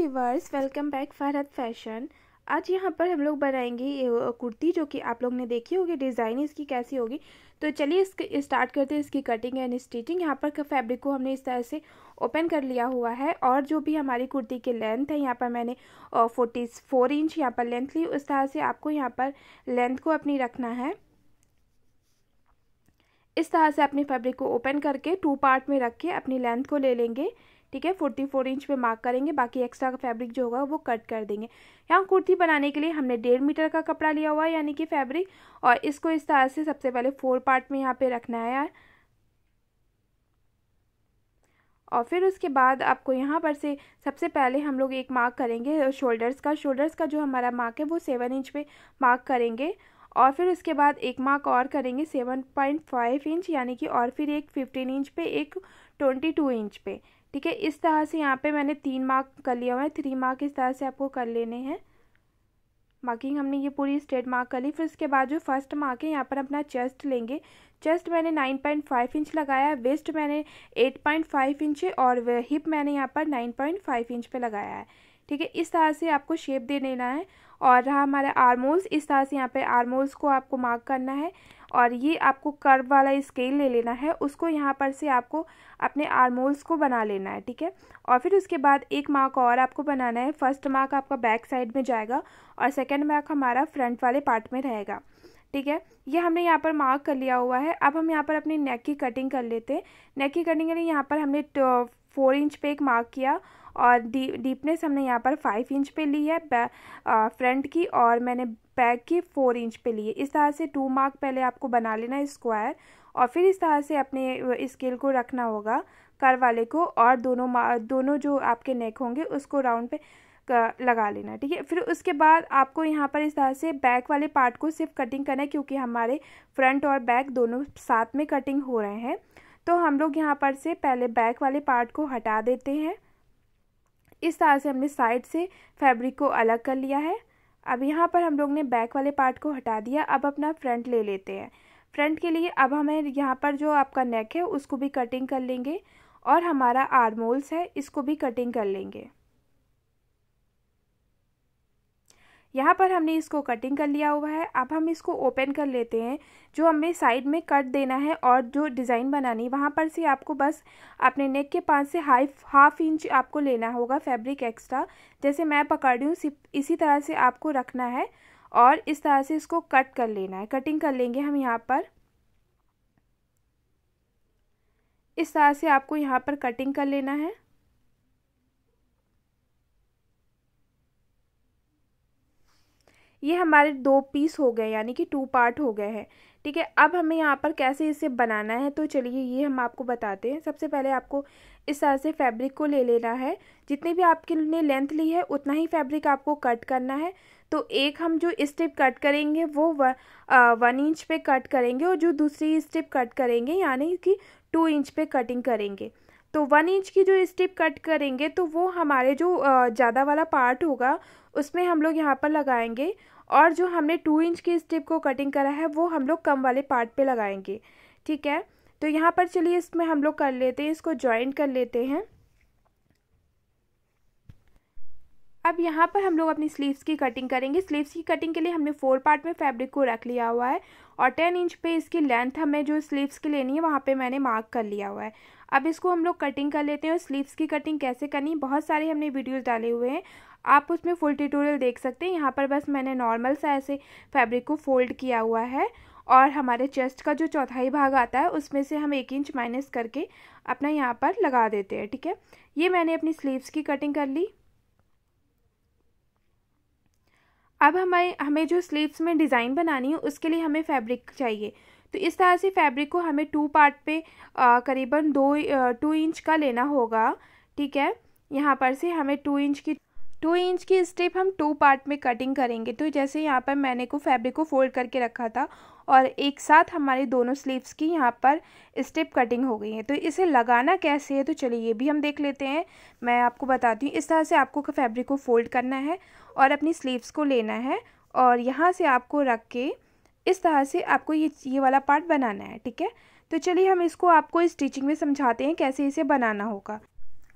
viewers welcome back Farhat fashion आज यहाँ पर हम लोग बनाएंगे कुर्ती जो कि आप लोग ने देखी होगी डिज़ाइन इसकी कैसी होगी तो चलिए इसके स्टार्ट करते हैं इसकी कटिंग एंड स्टिचिंग यहाँ पर फैब्रिक को हमने इस तरह से ओपन कर लिया हुआ है और जो भी हमारी कुर्ती की लेंथ है यहाँ पर मैंने फोर्टी फोर इंच यहाँ पर लेंथ ली उस तरह से आपको यहाँ पर लेंथ को अपनी रखना है इस तरह से अपने फैब्रिक को ओपन करके टू पार्ट में रख के अपनी लेंथ को ले लेंगे ठीक है फोर्टी फोर इंच पे मार्क करेंगे बाकी एक्स्ट्रा का फैब्रिक जो होगा वो कट कर देंगे यहाँ कुर्ती बनाने के लिए हमने डेढ़ मीटर का कपड़ा लिया हुआ है यानी कि फैब्रिक और इसको इस तरह से सबसे पहले फोर पार्ट में यहाँ पे रखना है यार और फिर उसके बाद आपको यहाँ पर से सबसे पहले हम लोग एक मार्क करेंगे शोल्डर्स का शोल्डर्स का जो हमारा मार्क है वो सेवन इंच पे मार्क करेंगे और फिर उसके बाद एक मार्क और करेंगे सेवन पॉइंट फाइव इंच यानी कि और फिर एक फिफ्टीन इंच पे एक ट्वेंटी टू इंच पे ठीक है इस तरह से यहाँ पे मैंने तीन मार्क कर लिया हुआ है थ्री मार्क इस तरह से आपको कर लेने हैं मार्किंग हमने ये पूरी स्ट्रेट मार्क कर ली फिर उसके बाद जो फर्स्ट मार्क है यहाँ पर अपना चेस्ट लेंगे चेस्ट मैंने नाइन पॉइंट फाइव इंच लगाया है वेस्ट मैंने एट पॉइंट फाइव इंच और हिप मैंने यहाँ पर नाइन पॉइंट फाइव इंच पे लगाया है ठीक है इस तरह से आपको शेप दे देना है और रहा हमारे आर्मोल्स इस तरह से यहाँ पे आर्मोल्स को आपको मार्क करना है और ये आपको कर्व वाला स्केल ले लेना है उसको यहाँ पर से आपको अपने आर्मोल्स को बना लेना है ठीक है और फिर उसके बाद एक मार्क और आपको बनाना है फर्स्ट मार्क आपका बैक साइड में जाएगा और सेकेंड मार्क हमारा फ्रंट वाले पार्ट में रहेगा ठीक है ये हमने यहाँ पर मार्क कर लिया हुआ है अब हम यहाँ पर अपनी नेक की कटिंग कर लेते हैं नेक की कटिंग के लिए यहाँ पर हमने फोर इंच पे एक मार्क किया और डी डीपनेस हमने यहाँ पर फाइव इंच पे ली है फ्रंट की और मैंने बैक की फोर इंच पे ली है इस तरह से टू मार्क पहले आपको बना लेना है स्क्वायर और फिर इस तरह से अपने स्केल को रखना होगा कर वाले को और दोनों दोनों जो आपके नेक होंगे उसको राउंड पे लगा लेना ठीक है फिर उसके बाद आपको यहाँ पर इस तरह से बैक वाले पार्ट को सिर्फ कटिंग करना है क्योंकि हमारे फ्रंट और बैक दोनों साथ में कटिंग हो रहे हैं तो हम लोग यहाँ पर से पहले बैक वाले पार्ट को हटा देते हैं इस तरह से हमने साइड से फैब्रिक को अलग कर लिया है अब यहाँ पर हम लोग ने बैक वाले पार्ट को हटा दिया अब अपना फ्रंट ले लेते हैं फ्रंट के लिए अब हमें यहाँ पर जो आपका नेक है उसको भी कटिंग कर लेंगे और हमारा आर्मोल्स है इसको भी कटिंग कर लेंगे यहाँ पर हमने इसको कटिंग कर लिया हुआ है अब हम इसको ओपन कर लेते हैं जो हमें साइड में कट देना है और जो डिज़ाइन बनानी है वहाँ पर से आपको बस अपने नेक के पास से हाई हाफ इंच आपको लेना होगा फैब्रिक एक्स्ट्रा जैसे मैं पकड़ रही हूँ इसी तरह से आपको रखना है और इस तरह से इसको कट कर लेना है कटिंग कर लेंगे हम यहाँ पर इस तरह से आपको यहाँ पर कटिंग कर लेना है ये हमारे दो पीस हो गए यानी कि टू पार्ट हो गए हैं ठीक है अब हमें यहाँ पर कैसे इसे बनाना है तो चलिए ये हम आपको बताते हैं सबसे पहले आपको इस तरह से फैब्रिक को ले लेना है जितनी भी आपके ने लेंथ ली है उतना ही फैब्रिक आपको कट करना है तो एक हम जो स्टेप कट करेंगे वो व, आ, वन इंच पे कट करेंगे और जो दूसरी स्टेप कट करेंगे यानी कि टू इंच पे कटिंग करेंगे तो वन इंच की जो स्टेप कट करेंगे तो वो हमारे जो ज़्यादा वाला पार्ट होगा उसमें हम लोग यहाँ पर लगाएंगे और जो हमने टू इंच की स्टिप को कटिंग करा है वो हम लोग कम वाले पार्ट पे लगाएंगे ठीक है तो यहाँ पर चलिए इसमें हम लोग कर लेते हैं इसको ज्वाइंट कर लेते हैं अब यहाँ पर हम लोग अपनी स्लीव्स की कटिंग करेंगे स्लीव्स की कटिंग के लिए हमने फोर पार्ट में फैब्रिक को रख लिया हुआ है और टेन इंच पे इसकी लेंथ हमें जो स्लीव्स की लेनी है वहाँ पे मैंने मार्क कर लिया हुआ है अब इसको हम लोग कटिंग कर लेते हैं और स्लीव्स की कटिंग कैसे करनी बहुत सारे हमने वीडियोज़ डाले हुए हैं आप उसमें फुल ट्यूटोरियल देख सकते हैं यहाँ पर बस मैंने नॉर्मल सा ऐसे फैब्रिक को फोल्ड किया हुआ है और हमारे चेस्ट का जो चौथाई भाग आता है उसमें से हम एक इंच माइनस करके अपना यहाँ पर लगा देते हैं ठीक है ये मैंने अपनी स्लीव्स की कटिंग कर ली अब हमारे हमें जो स्लीव्स में डिज़ाइन बनानी है उसके लिए हमें फैब्रिक चाहिए तो इस तरह से फैब्रिक को हमें टू पार्ट पे करीबन दो टू इंच का लेना होगा ठीक है यहाँ पर से हमें टू इंच की टू इंच की स्टेप हम टू पार्ट में कटिंग करेंगे तो जैसे यहाँ पर मैंने को फैब्रिक को फोल्ड करके रखा था और एक साथ हमारे दोनों स्लीव्स की यहाँ पर स्टेप कटिंग हो गई है तो इसे लगाना कैसे है तो चलिए ये भी हम देख लेते हैं मैं आपको बताती हूँ इस तरह से आपको फैब्रिक को फोल्ड करना है और अपनी स्लीव्स को लेना है और यहाँ से आपको रख के इस तरह से आपको ये ये वाला पार्ट बनाना है ठीक है तो चलिए हम इसको आपको स्टिचिंग इस में समझाते हैं कैसे इसे बनाना होगा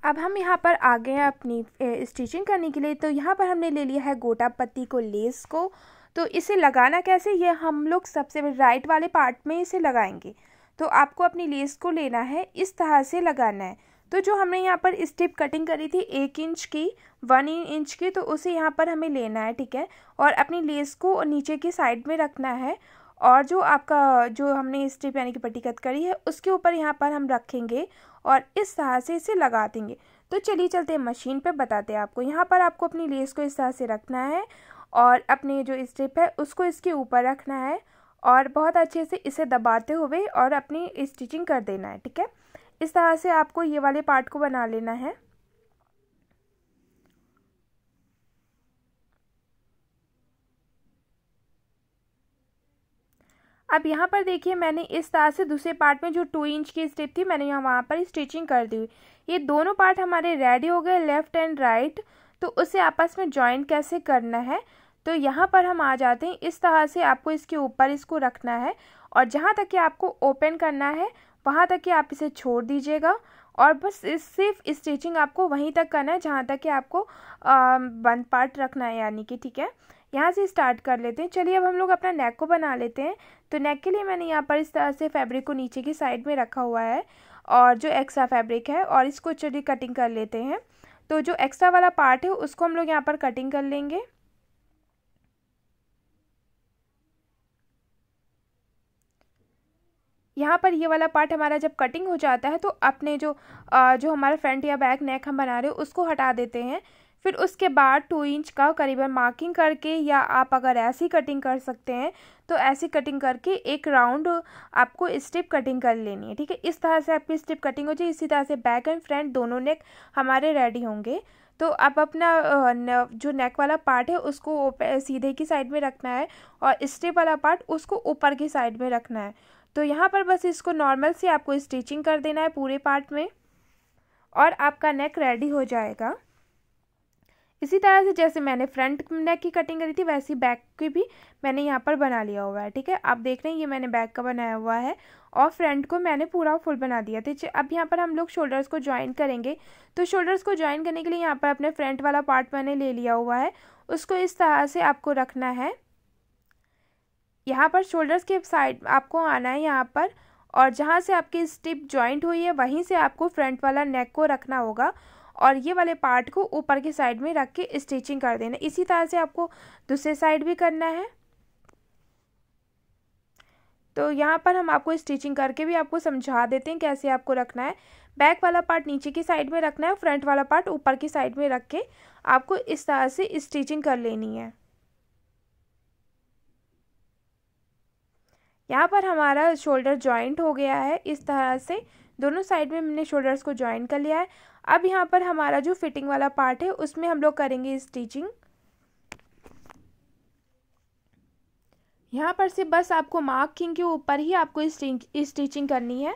अब हम यहाँ पर आ गए हैं अपनी स्टिचिंग करने के लिए तो यहाँ पर हमने ले लिया है गोटा पत्ती को लेस को तो इसे लगाना कैसे ये हम लोग सबसे राइट वाले पार्ट में इसे लगाएंगे तो आपको अपनी लेस को लेना है इस तरह से लगाना है तो जो हमने यहाँ पर स्टिप कटिंग करी थी एक इंच की वन इंच की तो उसे यहाँ पर हमें लेना है ठीक है और अपनी लेस को नीचे की साइड में रखना है और जो आपका जो हमने स्टिप यानी कि पट्टी कट करी है उसके ऊपर यहाँ पर हम रखेंगे और इस तरह से इसे लगा देंगे तो चलिए चलते हैं मशीन पे बताते हैं आपको यहाँ पर आपको अपनी लेस को इस तरह से रखना है और अपने जो स्टिप है उसको इसके ऊपर रखना है और बहुत अच्छे से इसे दबाते हुए और अपनी स्टिचिंग कर देना है ठीक है इस तरह से आपको ये वाले पार्ट को बना लेना है अब यहाँ पर देखिए मैंने इस तरह से दूसरे पार्ट में जो टू इंच की स्ट्रिप थी मैंने यहाँ वहाँ पर स्टिचिंग कर दी हुई ये दोनों पार्ट हमारे रेडी हो गए लेफ्ट एंड राइट तो उसे आपस में ज्वाइन कैसे करना है तो यहाँ पर हम आ जाते हैं इस तरह से आपको इसके ऊपर इसको रखना है और जहाँ तक कि आपको ओपन करना है वहाँ तक कि आप इसे छोड़ दीजिएगा और बस सिर्फ स्टिचिंग आपको वहीं तक करना है जहाँ तक कि आपको बंद पार्ट रखना है यानी कि ठीक है यहाँ से स्टार्ट कर लेते हैं चलिए अब हम लोग अपना नेक को बना लेते हैं तो नेक के लिए मैंने यहाँ पर इस तरह से फैब्रिक को नीचे की साइड में रखा हुआ है और जो एक्स्ट्रा फैब्रिक है और इसको चलिए कटिंग कर लेते हैं तो जो एक्स्ट्रा वाला पार्ट है उसको हम लोग यहाँ पर कटिंग कर लेंगे यहाँ पर ये वाला पार्ट हमारा जब कटिंग हो जाता है तो अपने जो आ, जो हमारा फ्रंट या बैक नेक हम बना रहे हो उसको हटा देते हैं फिर उसके बाद टू इंच का करीबन मार्किंग करके या आप अगर ऐसी कटिंग कर सकते हैं तो ऐसी कटिंग करके एक राउंड आपको स्टिप कटिंग कर लेनी है ठीक है इस तरह से आपकी स्टिप कटिंग हो जाए इसी तरह से बैक एंड फ्रंट दोनों नेक हमारे रेडी होंगे तो आप अपना जो नेक वाला पार्ट है उसको सीधे की साइड में रखना है और स्टिप वाला पार्ट उसको ऊपर की साइड में रखना है तो यहाँ पर बस इसको नॉर्मल से आपको स्टिचिंग कर देना है पूरे पार्ट में और आपका नेक रेडी हो जाएगा इसी तरह से जैसे मैंने फ्रंट नेक की कटिंग करी थी वैसी बैक की भी मैंने यहाँ पर बना लिया हुआ है ठीक है आप देख रहे हैं ये मैंने बैक का बनाया हुआ है और फ्रंट को मैंने पूरा फुल बना दिया था तो अब यहाँ पर हम लोग शोल्डर्स को ज्वाइन करेंगे तो शोल्डर्स को ज्वाइन करने के लिए यहाँ पर अपने फ्रंट वाला पार्ट मैंने ले लिया हुआ है उसको इस तरह से आपको रखना है यहाँ पर शोल्डर्स के साइड आपको आना है यहाँ पर और जहाँ से आपकी स्टिप जॉइंट हुई है वहीं से आपको फ्रंट वाला नेक को रखना होगा और ये वाले पार्ट को ऊपर के साइड में रख के स्टिचिंग कर देना इसी तरह से आपको दूसरे साइड भी करना है तो यहाँ पर हम आपको स्टिचिंग करके भी आपको समझा देते हैं कैसे आपको रखना है बैक वाला पार्ट नीचे की साइड में रखना है फ्रंट वाला पार्ट ऊपर की साइड में रख के आपको इस तरह से स्टिचिंग कर लेनी है यहाँ पर हमारा शोल्डर जॉइंट हो गया है इस तरह से दोनों साइड में हमने शोल्डर्स को जॉइन कर लिया है अब यहाँ पर हमारा जो फिटिंग वाला पार्ट है उसमें हम लोग करेंगे स्टिचिंग यहाँ पर से बस आपको मार्किंग के ऊपर ही आपको स्टिचिंग करनी है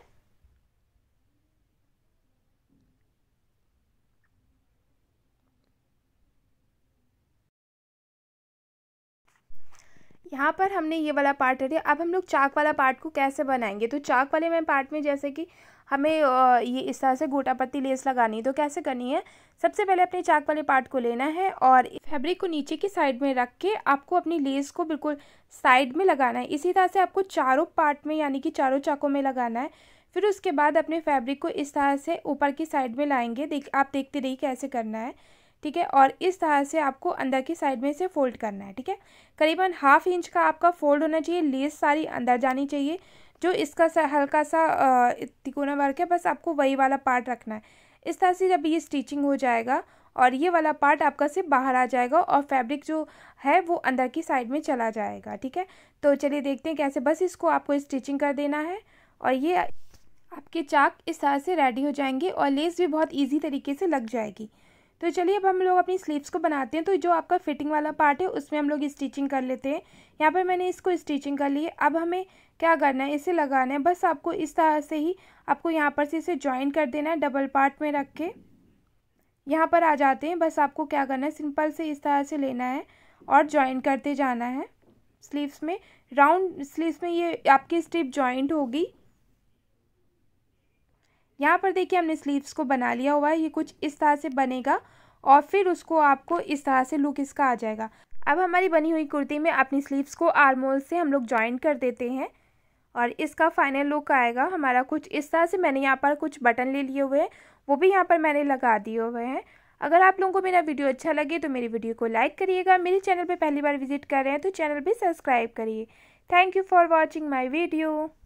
यहाँ पर हमने ये वाला पार्ट रह दिया अब हम लोग चाक वाला पार्ट को कैसे बनाएंगे तो चाक वाले में पार्ट में जैसे कि हमें ये इस तरह से गोटा पत्ती लेस लगानी है तो कैसे करनी है सबसे पहले अपने चाक वाले पार्ट को लेना है और फैब्रिक को नीचे की साइड में रख के आपको अपनी लेस को बिल्कुल साइड में लगाना है इसी तरह से आपको चारों पार्ट में यानी कि चारों चाकों में लगाना है फिर उसके बाद अपने फैब्रिक को इस तरह से ऊपर की साइड में लाएंगे देख आप देखते रहिए कैसे करना है ठीक है और इस तरह से आपको अंदर की साइड में से फोल्ड करना है ठीक है करीबन हाफ इंच का आपका फोल्ड होना चाहिए लेस सारी अंदर जानी चाहिए जो इसका सा हल्का सा तिकोना वर्क है बस आपको वही वाला पार्ट रखना है इस तरह से जब ये स्टिचिंग हो जाएगा और ये वाला पार्ट आपका से बाहर आ जाएगा और फैब्रिक जो है वो अंदर की साइड में चला जाएगा ठीक है तो चलिए देखते हैं कैसे बस इसको आपको स्टिचिंग कर देना है और ये आपके चाक इस तरह से रेडी हो जाएंगे और लेस भी बहुत ईजी तरीके से लग जाएगी तो चलिए अब हम लोग अपनी स्लीव्स को बनाते हैं तो जो आपका फिटिंग वाला पार्ट है उसमें हम लोग स्टिचिंग कर लेते हैं यहाँ पर मैंने इसको स्टिचिंग कर ली अब हमें क्या करना है इसे लगाना है बस आपको इस तरह से ही आपको यहाँ पर से इसे ज्वाइन कर देना है डबल पार्ट में रख के यहाँ पर आ जाते हैं बस आपको क्या करना है सिंपल से इस तरह से लेना है और ज्वाइन करते जाना है स्लीव्स में राउंड स्लीव्स में ये आपकी स्टिप ज्वाइंट होगी यहाँ पर देखिए हमने स्लीव्स को बना लिया हुआ है ये कुछ इस तरह से बनेगा और फिर उसको आपको इस तरह से लुक इसका आ जाएगा अब हमारी बनी हुई कुर्ती में अपनी स्लीव्स को आरमोल से हम लोग ज्वाइन कर देते हैं और इसका फाइनल लुक आएगा हमारा कुछ इस तरह से मैंने यहाँ पर कुछ बटन ले लिए हुए हैं वो भी यहाँ पर मैंने लगा दिए हुए हैं अगर आप लोगों को मेरा वीडियो अच्छा लगे तो मेरी वीडियो को लाइक करिएगा मेरे चैनल पर पहली बार विजिट कर रहे हैं तो चैनल भी सब्सक्राइब करिए thank you for watching my video